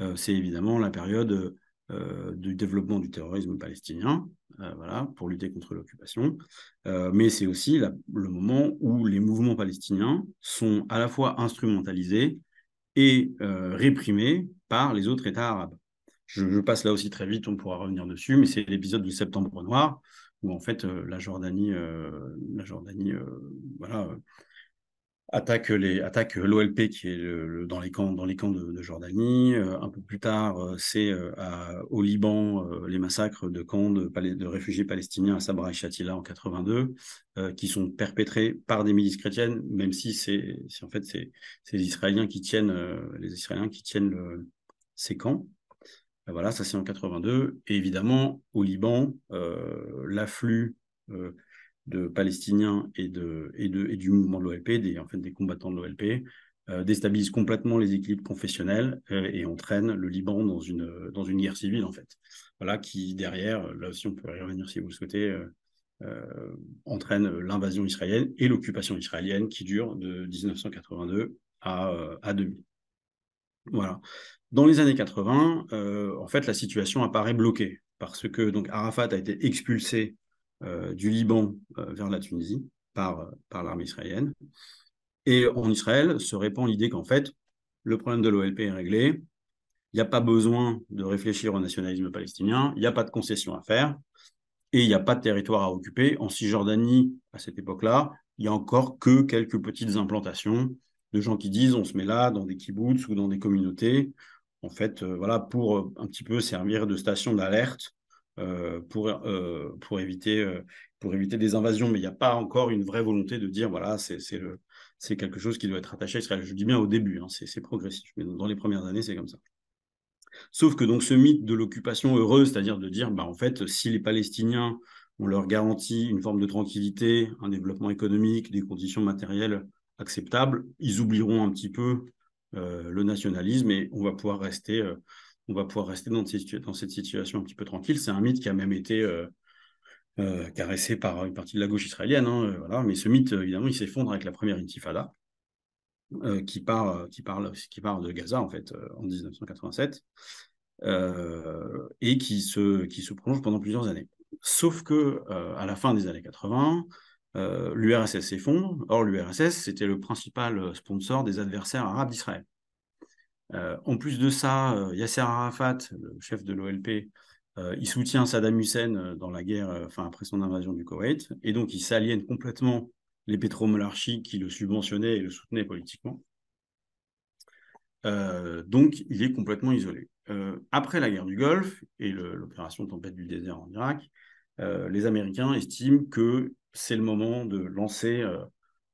euh, c'est évidemment la période euh, du développement du terrorisme palestinien, euh, voilà, pour lutter contre l'occupation. Euh, mais c'est aussi le moment où les mouvements palestiniens sont à la fois instrumentalisés et euh, réprimés par les autres États arabes. Je, je, passe là aussi très vite, on pourra revenir dessus, mais c'est l'épisode du Septembre Noir où en fait la Jordanie, la Jordanie, voilà attaque les l'OLP qui est dans les camps dans les camps de, Jordanie euh, un peu plus tard euh, c'est euh, au Liban les massacres de camps de, réfugiés palestiniens à Sabra et Shatila en 82 qui sont perpétrés par des milices chrétiennes même si c'est en fait c'est les Israéliens qui tiennent les Israéliens qui tiennent ces camps ben voilà ça c'est en 82 et évidemment au Liban l'afflux de Palestiniens et, de, et, de, et du mouvement de l'OLP, des, en fait, des combattants de l'OLP, euh, déstabilisent déstabilise complètement les équilibres confessionnels euh, et entraîne le Liban dans une, dans une guerre civile, en fait. Voilà, qui derrière, euh, là aussi on peut y revenir si vous le souhaitez, entraîne l'invasion israélienne et l'occupation israélienne qui dure de 1982 à, 2000. Voilà. Dans les années 80, en fait, la situation apparaît bloquée parce que donc Arafat a été expulsé euh, du Liban euh, vers la Tunisie par, euh, par l'armée israélienne. Et en Israël se répand l'idée qu'en fait, le problème de l'OLP est réglé, il n'y a pas besoin de réfléchir au nationalisme palestinien, il n'y a pas de concession à faire, et il n'y a pas de territoire à occuper. En Cisjordanie, à cette époque-là, il n'y a encore que quelques petites implantations de gens qui disent on se met là dans des kibbutz ou dans des communautés, en fait, voilà, pour un petit peu servir de station d'alerte euh, pour, euh, pour, éviter, euh, pour éviter des invasions. Mais il n'y a pas encore une vraie volonté de dire, voilà, c'est quelque chose qui doit être attaché à Israël. Je dis bien au début, hein. c'est progressif. Mais dans les premières années, c'est comme ça. Sauf que donc ce mythe de l'occupation heureuse, c'est-à-dire de dire, bah, en fait, si les Palestiniens, on leur garantit une forme de tranquillité, un développement économique, des conditions matérielles acceptables, ils oublieront un petit peu le nationalisme et on va pouvoir rester on va pouvoir rester dans, cette, situation un petit peu tranquille. C'est un mythe qui a même été euh, euh, caressé par une partie de la gauche israélienne. Hein, euh, voilà. Mais ce mythe, évidemment, il s'effondre avec la première intifada qui, part, parle, de Gaza, en fait, en 1987. et qui se, qui prolonge pendant plusieurs années. Sauf que à la fin des années 80, l'URSS s'effondre. Or, l'URSS, c'était le principal sponsor des adversaires arabes d'Israël. Euh, en plus de ça, euh, Yasser Arafat, le chef de l'OLP, euh, il soutient Saddam Hussein dans la guerre, enfin après son invasion du Koweït, et donc il s'aliène complètement les pétromonarchies qui le subventionnaient et le soutenaient politiquement. donc, il est complètement isolé. après la guerre du Golfe et l'opération Tempête du désert en Irak, les Américains estiment que c'est le moment de lancer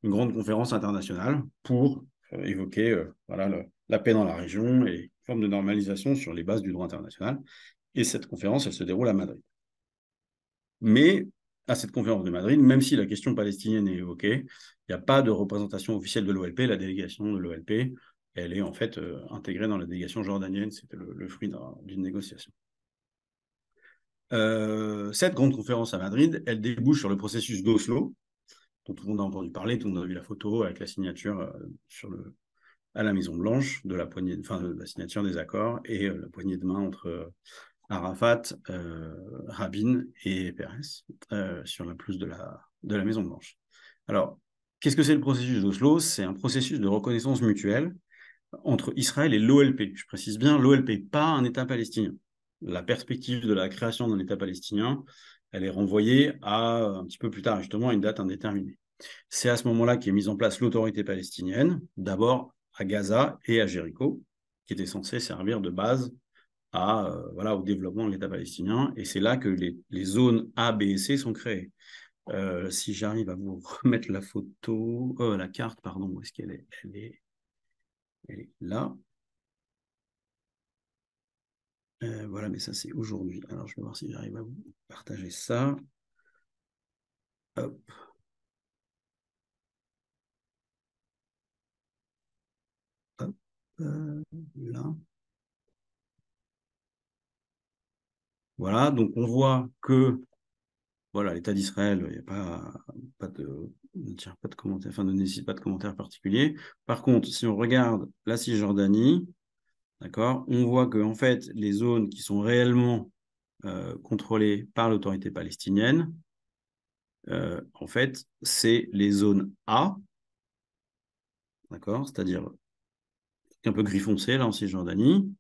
une grande conférence internationale pour évoquer voilà, le, la paix dans la région et une forme de normalisation sur les bases du droit international. Et cette conférence, elle se déroule à Madrid. Mais à cette conférence de Madrid, même si la question palestinienne est évoquée, il n'y a pas de représentation officielle de l'OLP. La délégation de l'OLP, elle est en fait euh, intégrée dans la délégation jordanienne. C'était le, fruit d'une négociation. Euh, cette grande conférence à Madrid, elle débouche sur le processus d'Oslo, dont tout le monde a entendu parler, tout le monde a vu la photo avec la signature euh, sur le, à la Maison Blanche de la poignée, de signature des accords et euh, la poignée de main entre euh, Arafat, euh, Rabin et Pérez sur la plus de la, de la Maison Blanche. Alors, qu'est-ce que c'est le processus d'Oslo C'est un processus de reconnaissance mutuelle entre Israël et l'OLP. Je précise bien l'OLP, pas un État palestinien. La perspective de la création d'un État palestinien, elle est renvoyée à un petit peu plus tard, justement, à une date indéterminée. C'est à ce moment-là qu'est mise en place l'autorité palestinienne, d'abord à Gaza et à Jéricho, qui étaient censés servir de base à, euh, voilà, au développement de l'État palestinien. Et c'est là que les, zones A, B et C sont créées. Euh, si j'arrive à vous remettre la photo, euh, la carte, pardon, où est-ce qu'elle est, elle est, elle est là. voilà, mais ça c'est aujourd'hui. Alors je vais voir si j'arrive à vous partager ça. Hop. Voilà, donc on voit que voilà, l'État d'Israël, il n'y a pas, pas de, ne pas de commentaire, enfin ne nécessite pas de commentaire particulier. Par contre, si on regarde la Cisjordanie, d'accord, on voit que en fait les zones qui sont réellement euh, contrôlées par l'autorité palestinienne, euh, en fait, c'est les zones A, d'accord, c'est-à-dire un peu gris foncé, là, en Cisjordanie.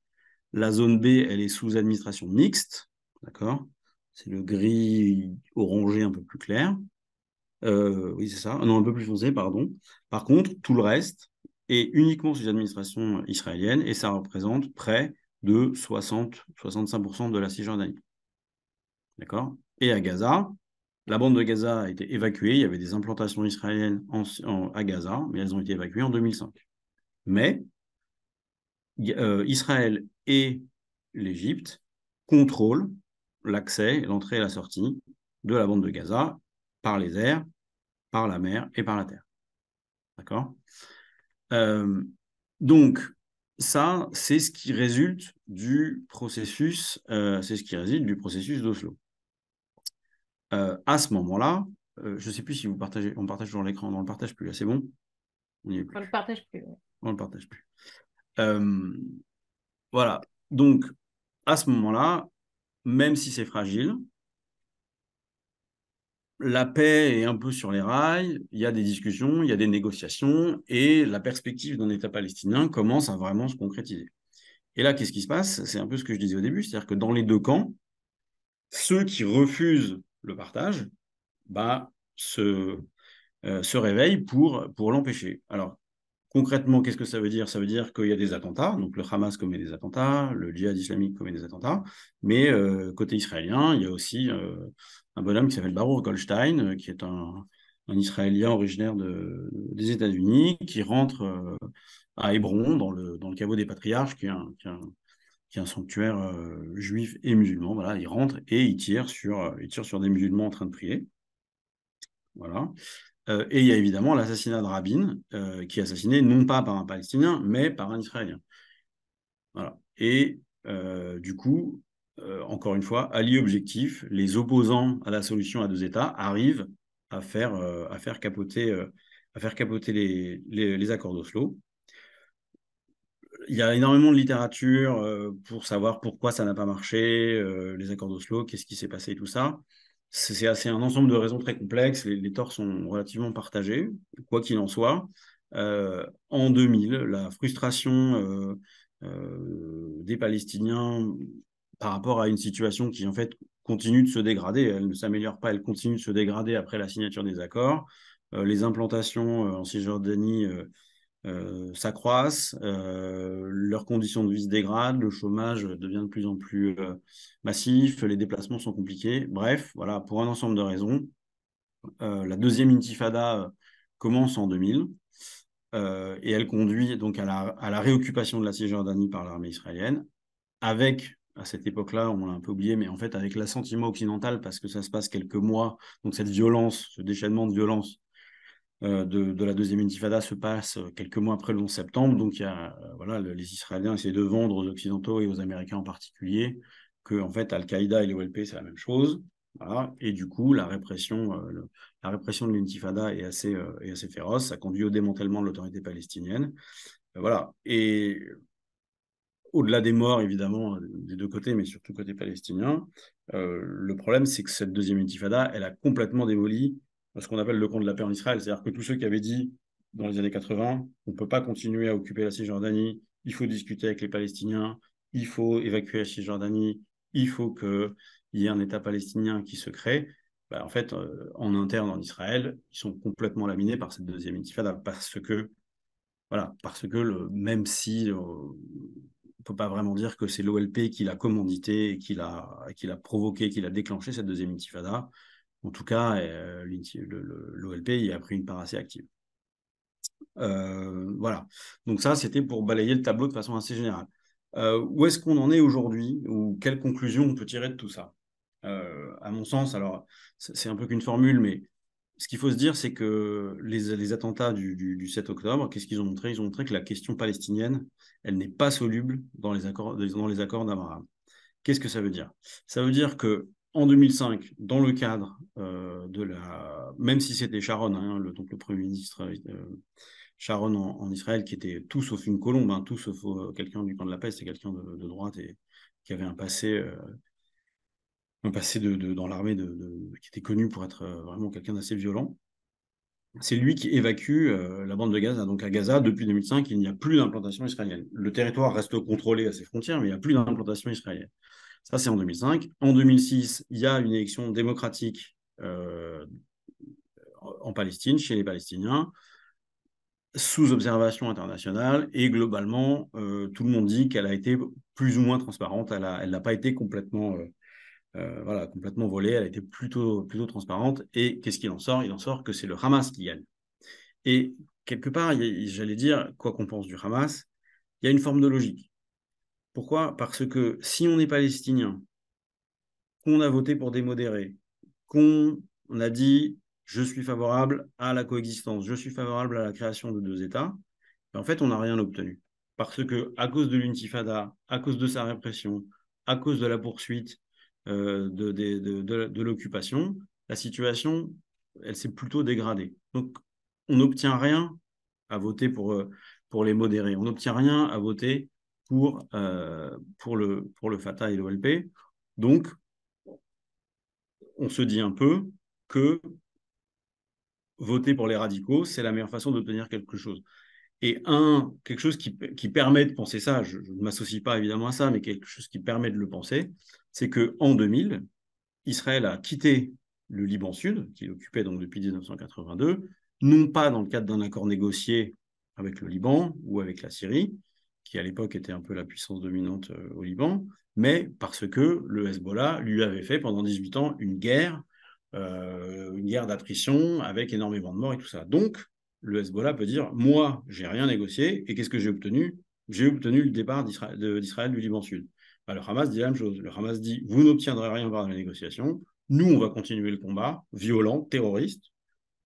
La zone B, elle est sous administration mixte, d'accord C'est le gris orangé un peu plus clair. Euh, oui, c'est ça. Ah non, un peu plus foncé, pardon. Par contre, tout le reste est uniquement sous administration israélienne et ça représente près de 60-65% de la Cisjordanie. D'accord Et à Gaza, la bande de Gaza a été évacuée. Il y avait des implantations israéliennes à Gaza, mais elles ont été évacuées en 2005. Mais euh, Israël et l'Égypte contrôlent l'accès, l'entrée et la sortie de la bande de Gaza par les airs, par la mer et par la terre. D'accord euh, Donc, ça, c'est ce qui résulte du processus, euh, c'est ce qui résulte du processus d'Oslo. à ce moment-là, je ne sais plus si vous partagez, on partage toujours l'écran, on ne le partage plus, là c'est bon on, ne le partage plus. On le partage plus. Euh, voilà. Donc, à ce moment-là, même si c'est fragile, la paix est un peu sur les rails, il y a des discussions, il y a des négociations, et la perspective d'un État palestinien commence à vraiment se concrétiser. Et là, qu'est-ce qui se passe C'est un peu ce que je disais au début, c'est-à-dire que dans les deux camps, ceux qui refusent le partage bah, se, euh, se réveillent pour, pour l'empêcher. Alors, Concrètement, qu'est-ce que ça veut dire Ça veut dire qu'il y a des attentats, donc le Hamas commet des attentats, le djihad islamique commet des attentats, mais euh, côté israélien, il y a aussi euh, un bonhomme qui s'appelle Baruch Goldstein, euh, qui est un, Israélien originaire des États-Unis, qui rentre à Hébron, dans le, dans le caveau des patriarches, qui est un, sanctuaire juif et musulman. Voilà, il rentre et il tire sur, il tire sur des musulmans en train de prier. Voilà. Euh, et il y a évidemment l'assassinat de Rabin, euh, qui est assassiné non pas par un Palestinien, mais par un Israélien. Voilà. Et euh, du coup, encore une fois, alliés objectif, les opposants à la solution à deux États arrivent à faire, à faire capoter, à faire capoter les, les, accords d'Oslo. Il y a énormément de littérature pour savoir pourquoi ça n'a pas marché, les accords d'Oslo, qu'est-ce qui s'est passé tout ça c'est assez un ensemble de raisons très complexes. Les, torts sont relativement partagés, quoi qu'il en soit. Euh, en 2000, la frustration euh, euh, des Palestiniens par rapport à une situation qui en fait continue de se dégrader. Elle ne s'améliore pas, elle continue de se dégrader après la signature des accords. les implantations en Cisjordanie s'accroissent, euh, euh, leurs conditions de vie se dégradent, le chômage devient de plus en plus euh, massif, les déplacements sont compliqués. Bref, voilà, pour un ensemble de raisons, la deuxième intifada commence en 2000 et elle conduit donc à la, à la réoccupation de la Cisjordanie par l'armée israélienne, avec à cette époque-là, on l'a un peu oublié, mais en fait, avec l'assentiment occidental, parce que ça se passe quelques mois, donc cette violence, ce déchaînement de violence euh, de, la deuxième intifada se passe euh, quelques mois après le 11 septembre. Donc, il y a, euh, voilà, les Israéliens essaient de vendre aux Occidentaux et aux Américains en particulier que, en fait, Al-Qaïda et l'OLP, c'est la même chose. Et du coup, la répression, la répression de l'intifada est, assez, assez féroce. Ça conduit au démantèlement de l'autorité palestinienne. voilà. Et au-delà des morts, évidemment, des deux côtés, mais surtout côté palestinien, le problème, c'est que cette deuxième intifada, elle a complètement démoli ce qu'on appelle le camp de la paix en Israël. C'est-à-dire que tous ceux qui avaient dit dans les années 80, on ne peut pas continuer à occuper la Cisjordanie, il faut discuter avec les Palestiniens, il faut évacuer la Cisjordanie, il faut qu'il y ait un État palestinien qui se crée. Bah, en fait, euh, en interne en Israël, ils sont complètement laminés par cette deuxième intifada parce que, voilà, parce que même si euh, on ne peut pas vraiment dire que c'est l'OLP qui l'a commandité, qui l'a provoqué, qui l'a déclenché cette deuxième intifada, en tout cas, euh, l'OLP y a pris une part assez active. Euh, voilà. Donc ça, c'était pour balayer le tableau de façon assez générale. Euh, où est-ce qu'on en est aujourd'hui ou quelles conclusions on peut tirer de tout ça À mon sens, alors c'est un peu qu'une formule, mais ce qu'il faut se dire, c'est que les, attentats du, 7 octobre, qu'est-ce qu'ils ont montré Ils ont montré que la question palestinienne, elle n'est pas soluble dans les accords, dans les accords d'Abraham. Qu'est-ce que ça veut dire Ça veut dire que en 2005, dans le cadre euh, de la, même si c'était Sharon, hein, le, donc le premier ministre euh, Sharon en, Israël, qui était tout sauf une colombe, hein, tout sauf euh, quelqu'un du camp de la peste et quelqu'un de, droite et qui avait un passé, un passé de, dans l'armée qui était connu pour être vraiment quelqu'un d'assez violent. C'est lui qui évacue la bande de Gaza. Donc à Gaza, depuis 2005, il n'y a plus d'implantation israélienne. Le territoire reste contrôlé à ses frontières, mais il n'y a plus d'implantation israélienne. Ça, c'est en 2005. En 2006, il y a une élection démocratique euh, en Palestine, chez les Palestiniens, sous observation internationale, et globalement, euh, tout le monde dit qu'elle a été plus ou moins transparente, elle n'a pas été complètement, euh, voilà, complètement volée, elle a été plutôt, plutôt transparente, et qu'est-ce qu'il en sort Il en sort que c'est le Hamas qui gagne. Et quelque part, j'allais dire, quoi qu'on pense du Hamas, il y a une forme de logique. Pourquoi Parce que si on est palestinien, qu'on a voté pour des modérés, qu'on a dit je suis favorable à la coexistence, je suis favorable à la création de deux États, ben, en fait, on n'a rien obtenu. Parce que à cause de l'intifada, à cause de sa répression, à cause de la poursuite euh, de, l'occupation, la situation, elle s'est plutôt dégradée. Donc, on n'obtient rien à voter pour, euh, pour les modérés, on n'obtient rien à voter pour, euh, pour, le, pour le FATA et l'OLP. Donc, on se dit un peu que voter pour les radicaux, c'est la meilleure façon d'obtenir quelque chose. Et un, quelque chose qui, qui permet de penser ça, je, ne m'associe pas évidemment à ça, mais quelque chose qui permet de le penser, c'est qu'en 2000, Israël a quitté le Liban Sud, qu'il occupait donc depuis 1982, non pas dans le cadre d'un accord négocié avec le Liban ou avec la Syrie, qui à l'époque était un peu la puissance dominante euh, au Liban, mais parce que le Hezbollah lui avait fait pendant 18 ans une guerre, euh, une guerre d'attrition avec énormément de morts et tout ça. Donc, le Hezbollah peut dire, moi, j'ai rien négocié, et qu'est-ce que j'ai obtenu J'ai obtenu le départ d'Israël du Liban Sud. Bah, le Hamas dit la même chose. Le Hamas dit, vous n'obtiendrez rien par la négociation, nous, on va continuer le combat, violent, terroriste,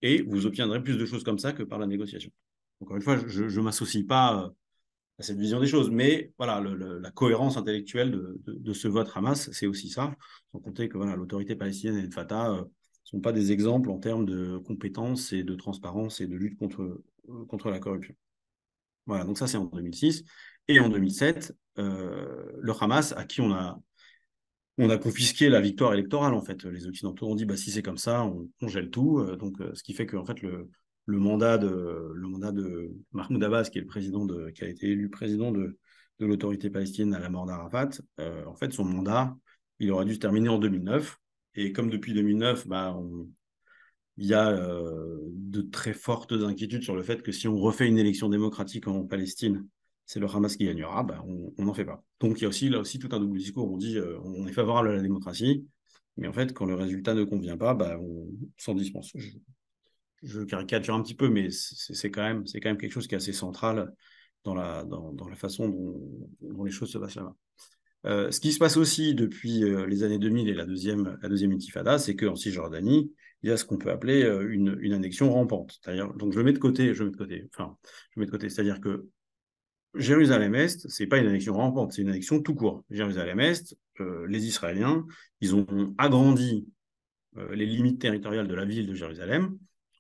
et vous obtiendrez plus de choses comme ça que par la négociation. Encore une fois, je ne m'associe pas euh, à cette vision des choses. Mais voilà, la cohérence intellectuelle de, ce vote Hamas, c'est aussi ça. Sans compter que l'autorité palestinienne et le Fatah ne euh, sont pas des exemples en termes de compétences et de transparence et de lutte contre, euh, contre la corruption. Voilà, donc ça c'est en 2006. Et en 2007, euh, le Hamas, à qui on a, on a confisqué la victoire électorale, en fait. Les Occidentaux ont dit, bah, si c'est comme ça, on gèle tout. Donc, ce qui fait que, en fait, le, le mandat de, le mandat de Mahmoud Abbas, qui, est le président de, qui a été élu président de, de l'autorité palestinienne à la mort d'Arafat, euh, en fait, son mandat, il aurait dû se terminer en 2009. Et comme depuis 2009, bah, il y a euh, de très fortes inquiétudes sur le fait que si on refait une élection démocratique en Palestine, c'est le Hamas qui gagnera, bah, on n'en fait pas. Donc il y a aussi là aussi tout un double discours. On dit qu'on euh, on est favorable à la démocratie, mais en fait quand le résultat ne convient pas, bah, on s'en dispense je caricature un petit peu, mais c'est quand, même, quelque chose qui est assez central dans la, dans, la façon dont, les choses se passent là-bas. Euh, ce qui se passe aussi depuis euh, les années 2000 et la deuxième, la intifada, c'est qu'en Cisjordanie, il y a ce qu'on peut appeler euh, une, annexion rampante. Donc je mets de côté, je mets de côté, enfin, je mets de côté, c'est-à-dire que Jérusalem-Est, ce n'est pas une annexion rampante, c'est une annexion tout court. Jérusalem-Est, les Israéliens, ils ont agrandi les limites territoriales de la ville de Jérusalem,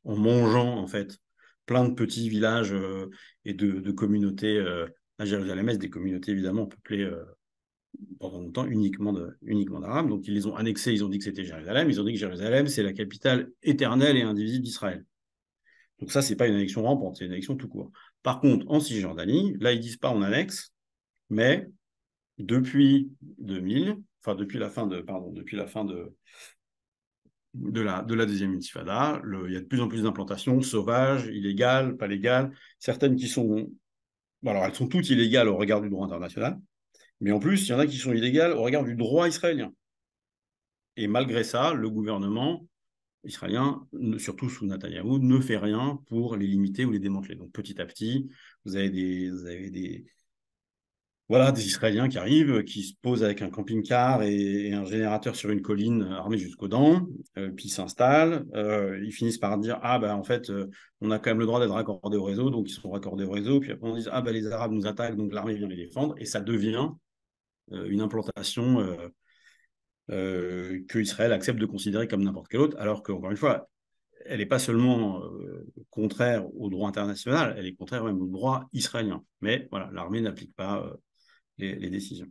en mangeant en fait plein de petits villages euh, et de, communautés euh, à jérusalem des communautés évidemment peuplées euh, pendant longtemps uniquement d'arabes. Donc ils les ont annexés, ils ont dit que c'était Jérusalem, ils ont dit que Jérusalem c'est la capitale éternelle et indivisible d'Israël. Donc ça c'est pas une annexion rampante, c'est une annexion tout court. Par contre en Cisjordanie, là ils disent pas on annexe, mais depuis 2000, enfin depuis la fin de pardon, depuis la fin de de la, de la deuxième intifada. Le, il y a de plus en plus d'implantations sauvages, illégales, pas légales, certaines qui sont... Alors, elles sont toutes illégales au regard du droit international, mais en plus, il y en a qui sont illégales au regard du droit israélien. Et malgré ça, le gouvernement israélien, surtout sous Netanyahou, ne fait rien pour les limiter ou les démanteler. Donc petit à petit, vous avez des, vous avez des, voilà, des Israéliens qui arrivent, euh, qui se posent avec un camping-car et, un générateur sur une colline euh, armée jusqu'aux dents, euh, puis ils s'installent. ils finissent par dire Ah, ben bah, en fait, on a quand même le droit d'être raccordé au réseau, donc ils sont raccordés au réseau. Puis après, on dit Ah, ben bah, les Arabes nous attaquent, donc l'armée vient les défendre. Et ça devient une implantation que Israël accepte de considérer comme n'importe quelle autre, alors qu'encore une fois, elle n'est pas seulement contraire au droit international, elle est contraire même au droit israélien. Mais voilà, l'armée n'applique pas les, décisions.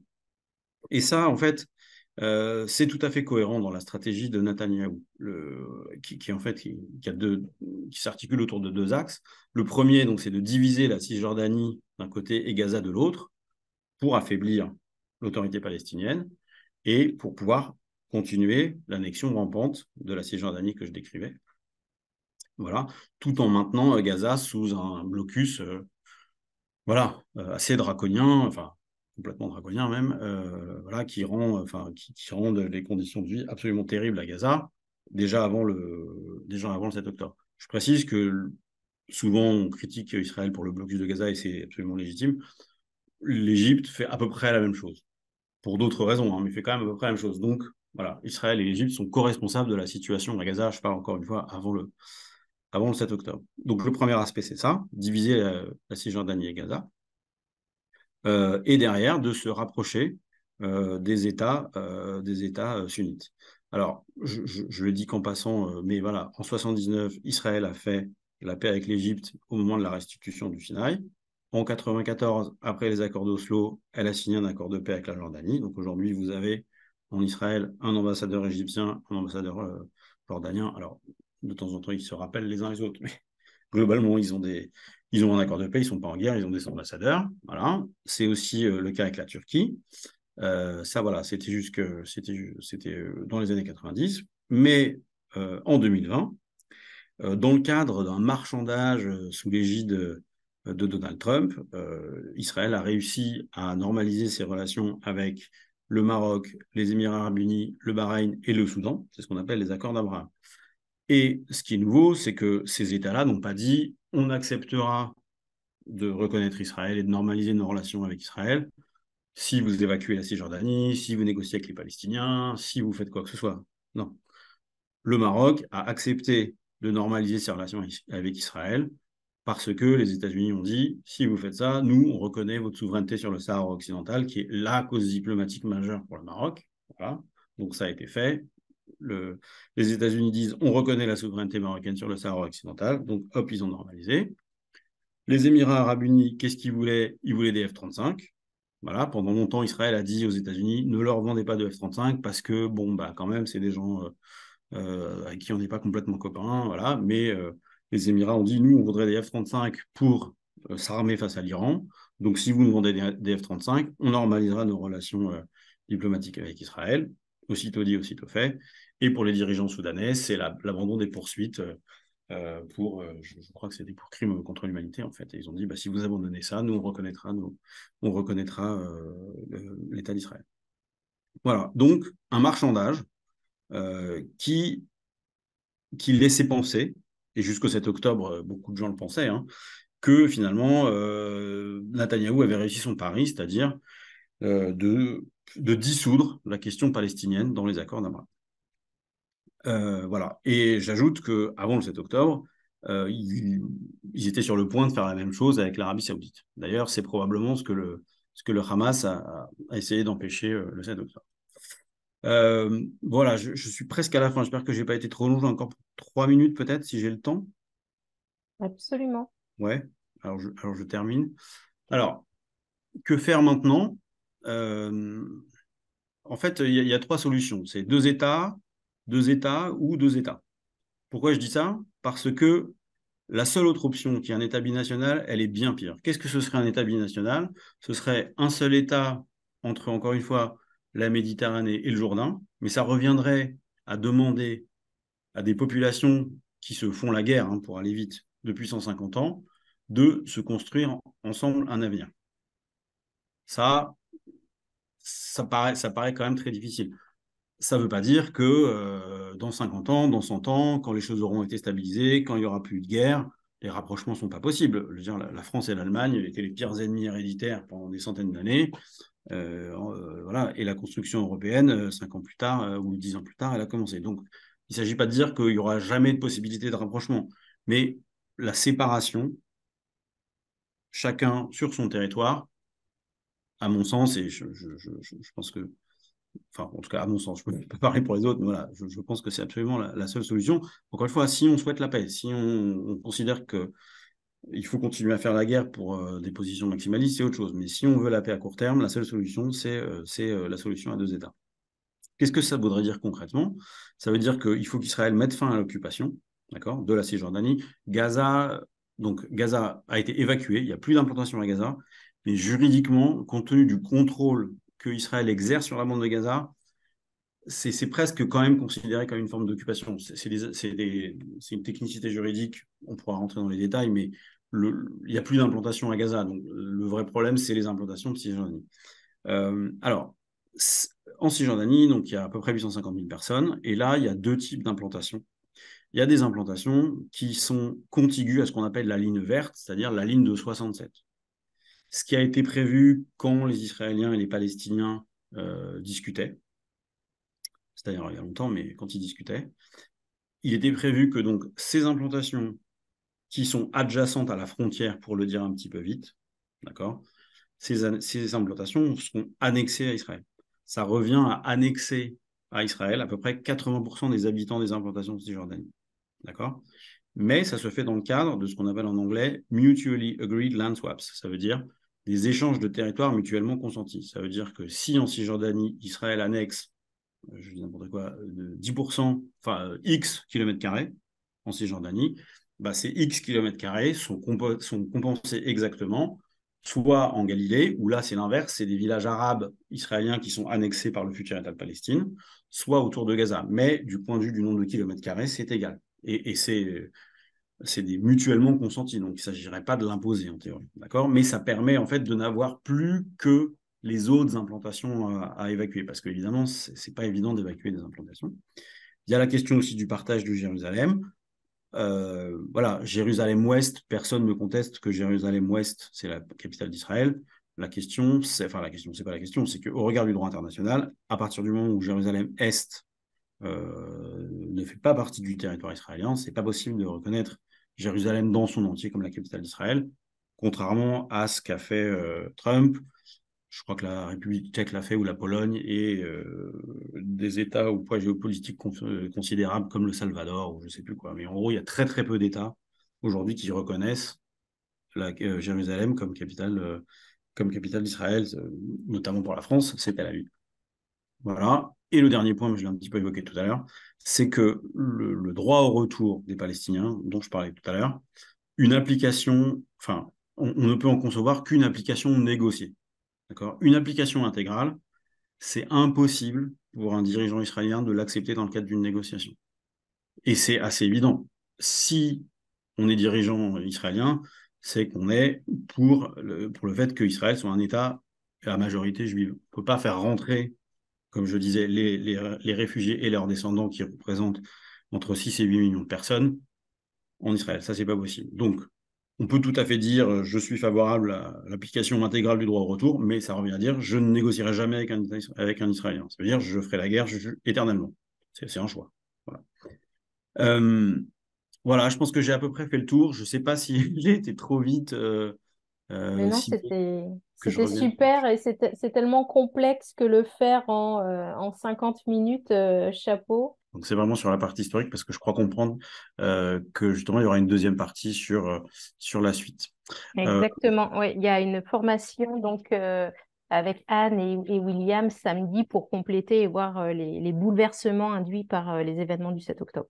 Et ça, en fait, euh, c'est tout à fait cohérent dans la stratégie de Netanyahu, qui, en fait qui, s'articule autour de deux axes. Le premier, donc, c'est de diviser la Cisjordanie d'un côté et Gaza de l'autre pour affaiblir l'autorité palestinienne et pour pouvoir continuer l'annexion rampante de la Cisjordanie que je décrivais. Voilà, tout en maintenant euh, Gaza sous un blocus, euh, voilà, assez draconien, enfin complètement draconien même, euh, voilà, qui, rend, enfin, qui, rendent les conditions de vie absolument terribles à Gaza, déjà avant le, déjà avant le 7 octobre. Je précise que souvent on critique Israël pour le blocus de Gaza et c'est absolument légitime. L'Égypte fait à peu près la même chose, pour d'autres raisons, hein, mais fait quand même à peu près la même chose. Donc voilà, Israël et l'Égypte sont co-responsables de la situation à Gaza, je parle encore une fois, avant le, avant le 7 octobre. Donc le premier aspect, c'est ça, diviser la, la Cisjordanie et Gaza. Euh, et derrière de se rapprocher euh, des États, euh, des États sunnites. Alors, je, le dis qu'en passant, mais voilà, en 79, Israël a fait la paix avec l'Égypte au moment de la restitution du Sinaï. En 94, après les accords d'Oslo, elle a signé un accord de paix avec la Jordanie. Donc aujourd'hui, vous avez en Israël un ambassadeur égyptien, un ambassadeur jordanien. Alors, de temps en temps, ils se rappellent les uns les autres, mais globalement, ils ont des, ils ont un accord de paix, ils ne sont pas en guerre, ils ont des ambassadeurs. Voilà. C'est aussi euh, le cas avec la Turquie. Euh, ça, voilà, c'était jusque, c'était, euh, dans les années 90. Mais en 2020, dans le cadre d'un marchandage sous l'égide de Donald Trump, Israël a réussi à normaliser ses relations avec le Maroc, les Émirats arabes unis, le Bahreïn et le Soudan. C'est ce qu'on appelle les accords d'Abraham. Et ce qui est nouveau, c'est que ces États-là n'ont pas dit on acceptera de reconnaître Israël et de normaliser nos relations avec Israël si vous évacuez la Cisjordanie, si vous négociez avec les Palestiniens, si vous faites quoi que ce soit. Non. Le Maroc a accepté de normaliser ses relations avec Israël parce que les États-Unis ont dit si vous faites ça, nous, on reconnaît votre souveraineté sur le Sahara occidental, qui est la cause diplomatique majeure pour le Maroc. Voilà. Donc ça a été fait les États-Unis disent on reconnaît la souveraineté marocaine sur le Sahara occidental, donc hop, ils ont normalisé. Les Émirats arabes unis, qu'est-ce qu'ils voulaient Ils voulaient des F-35. Voilà, pendant longtemps, Israël a dit aux États-Unis ne leur vendez pas de F-35 parce que, bon, bah, quand même, c'est des gens euh, euh, avec qui on n'est pas complètement copains. Voilà, mais euh, les Émirats ont dit nous, on voudrait des F-35 pour s'armer face à l'Iran. Donc, si vous nous vendez des F-35, on normalisera nos relations diplomatiques avec Israël aussitôt dit, aussitôt fait. Et pour les dirigeants soudanais, c'est l'abandon des poursuites euh, euh, pour, euh, je, crois que c'était pour crime contre l'humanité en fait. ils ont dit, bah, si vous abandonnez ça, nous on reconnaîtra, nous, on reconnaîtra l'État d'Israël. Voilà, donc un marchandage qui, qui laissait penser, et jusqu'au 7 octobre, beaucoup de gens le pensaient, hein, que finalement Netanyahou avait réussi son pari, c'est-à-dire de de dissoudre la question palestinienne dans les accords d'Abraham. Euh, voilà. Et j'ajoute que avant le 7 octobre, euh, ils, étaient sur le point de faire la même chose avec l'Arabie saoudite. D'ailleurs, c'est probablement ce que le, ce que le Hamas a, essayé d'empêcher euh, le 7 octobre. voilà, je, suis presque à la fin. J'espère que je n'ai pas été trop long. encore trois minutes peut-être, si j'ai le temps. Absolument. Ouais, alors je, alors je termine. Alors, que faire maintenant euh, en fait, il y, a trois solutions. C'est deux États, deux États ou deux États. Pourquoi je dis ça Parce que la seule autre option qui est un État binational, elle est bien pire. Qu'est-ce que ce serait un État binational Ce serait un seul État entre, encore une fois, la Méditerranée et le Jourdain, mais ça reviendrait à demander à des populations qui se font la guerre, hein, pour aller vite, depuis 150 ans, de se construire ensemble un avenir. Ça, ça paraît, ça paraît quand même très difficile. Ça ne veut pas dire que euh, dans 50 ans, dans 100 ans, quand les choses auront été stabilisées, quand il n'y aura plus de guerre, les rapprochements ne sont pas possibles. dire, la, France et l'Allemagne étaient les pires ennemis héréditaires pendant des centaines d'années. Euh, euh, voilà. Et la construction européenne, 5 ans plus tard ou 10 ans plus tard, elle a commencé. Donc, il ne s'agit pas de dire qu'il n'y aura jamais de possibilité de rapprochement, mais la séparation, chacun sur son territoire, à mon sens, et je, pense que, enfin, en tout cas, à mon sens, je peux parler pour les autres, mais voilà, je, pense que c'est absolument la, seule solution. Encore une fois, si on souhaite la paix, si on, considère que il faut continuer à faire la guerre pour euh, des positions maximalistes, c'est autre chose. Mais si on veut la paix à court terme, la seule solution, c'est euh, euh, la solution à deux États. Qu'est-ce que ça voudrait dire concrètement Ça veut dire qu'il faut qu'Israël mette fin à l'occupation d'accord, de la Cisjordanie. Gaza, donc, Gaza a été évacuée, il n'y a plus d'implantation à Gaza. Mais juridiquement, compte tenu du contrôle que Israël exerce sur la bande de Gaza, c'est presque quand même considéré comme une forme d'occupation. C'est une technicité juridique, on pourra rentrer dans les détails, mais le, il n'y a plus d'implantation à Gaza. Donc le vrai problème, c'est les implantations de Cisjordanie. Euh, alors, en Cisjordanie, donc, il y a à peu près 850 000 personnes, et là, il y a deux types d'implantations. Il y a des implantations qui sont contigues à ce qu'on appelle la ligne verte, c'est-à-dire la ligne de 67 ce qui a été prévu quand les Israéliens et les Palestiniens euh, discutaient, c'est-à-dire il y a longtemps, mais quand ils discutaient, il était prévu que donc ces implantations qui sont adjacentes à la frontière, pour le dire un petit peu vite, d'accord, ces, ces implantations seront annexées à Israël. Ça revient à annexer à Israël à peu près 80% des habitants des implantations de Cisjordanie. D'accord mais ça se fait dans le cadre de ce qu'on appelle en anglais mutually agreed land swaps. Ça veut dire des échanges de territoires mutuellement consentis. Ça veut dire que si en Cisjordanie, Israël annexe, euh, je dis n'importe quoi, 10%, euh, enfin euh, X kilomètres carrés en Cisjordanie, bah, ces X kilomètres carrés sont, sont compensés exactement, soit en Galilée, où là c'est l'inverse, c'est des villages arabes israéliens qui sont annexés par le futur État de Palestine, soit autour de Gaza. Mais du point de vue du nombre de kilomètres carrés, c'est égal et, c'est euh, c'est des mutuellement consentis, donc il ne s'agirait pas de l'imposer en théorie, d'accord Mais ça permet en fait de n'avoir plus que les autres implantations euh, à, évacuer, parce qu'évidemment, ce n'est pas évident d'évacuer des implantations. Il y a la question aussi du partage de Jérusalem. Euh, voilà, Jérusalem-Ouest, personne ne conteste que Jérusalem-Ouest, c'est la capitale d'Israël. La question, c'est, enfin la question, c'est pas la question, c'est qu'au regard du droit international, à partir du moment où Jérusalem-Est euh, ne fait pas partie du territoire israélien. C'est pas possible de reconnaître Jérusalem dans son entier comme la capitale d'Israël, contrairement à ce qu'a fait euh, Trump. Je crois que la République tchèque l'a fait ou la Pologne et euh, des États au poids géopolitique considérable comme le Salvador ou je sais plus quoi. Mais en gros, il y a très très peu d'États aujourd'hui qui reconnaissent Jérusalem comme capitale, comme capitale d'Israël, notamment pour la France, c'est la Aviv. Voilà. Et le dernier point, mais je l'ai un petit peu évoqué tout à l'heure, c'est que le, droit au retour des Palestiniens, dont je parlais tout à l'heure, une application, enfin, on, ne peut en concevoir qu'une application négociée. D'accord Une application intégrale, c'est impossible pour un dirigeant israélien de l'accepter dans le cadre d'une négociation. Et c'est assez évident. Si on est dirigeant israélien, c'est qu'on est pour le, pour le fait qu'Israël soit un État à majorité juive. On ne peut pas faire rentrer comme je disais, les, réfugiés et leurs descendants qui représentent entre 6 et 8 millions de personnes en Israël. Ça, ce n'est pas possible. Donc, on peut tout à fait dire euh, je suis favorable à l'application intégrale du droit au retour, mais ça revient à dire je ne négocierai jamais avec un, Israélien. Ça veut dire je ferai la guerre éternellement. C'est un choix. Voilà. Euh, voilà, je pense que j'ai à peu près fait le tour. Je ne sais pas si j'ai été trop vite. Euh, euh, Mais non, c'était super et c'est tellement complexe que le faire en, euh, en 50 minutes, euh, chapeau. Donc c'est vraiment sur la partie historique parce que je crois comprendre que justement il y aura une deuxième partie sur, sur la suite. Exactement, Il y a une formation donc avec Anne et, et, William samedi pour compléter et voir les, les bouleversements induits par les événements du 7 octobre.